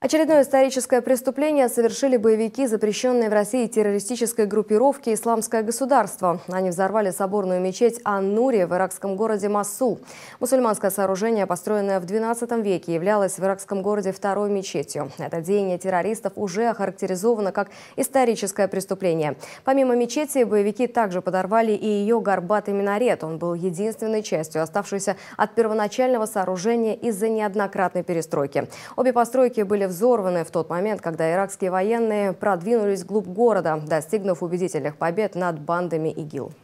Очередное историческое преступление совершили боевики, запрещенные в России террористической группировки «Исламское государство». Они взорвали соборную мечеть Ан-Нури в иракском городе Масул. Мусульманское сооружение, построенное в XII веке, являлось в иракском городе второй мечетью. Это деяние террористов уже охарактеризовано как историческое преступление. Помимо мечети, боевики также подорвали и ее горбатый минарет. Он был единственной частью, оставшейся от первоначального сооружения из-за неоднократной перестройки. Обе постройки были взорваны взорваны в тот момент, когда иракские военные продвинулись вглубь города, достигнув убедительных побед над бандами ИГИЛ.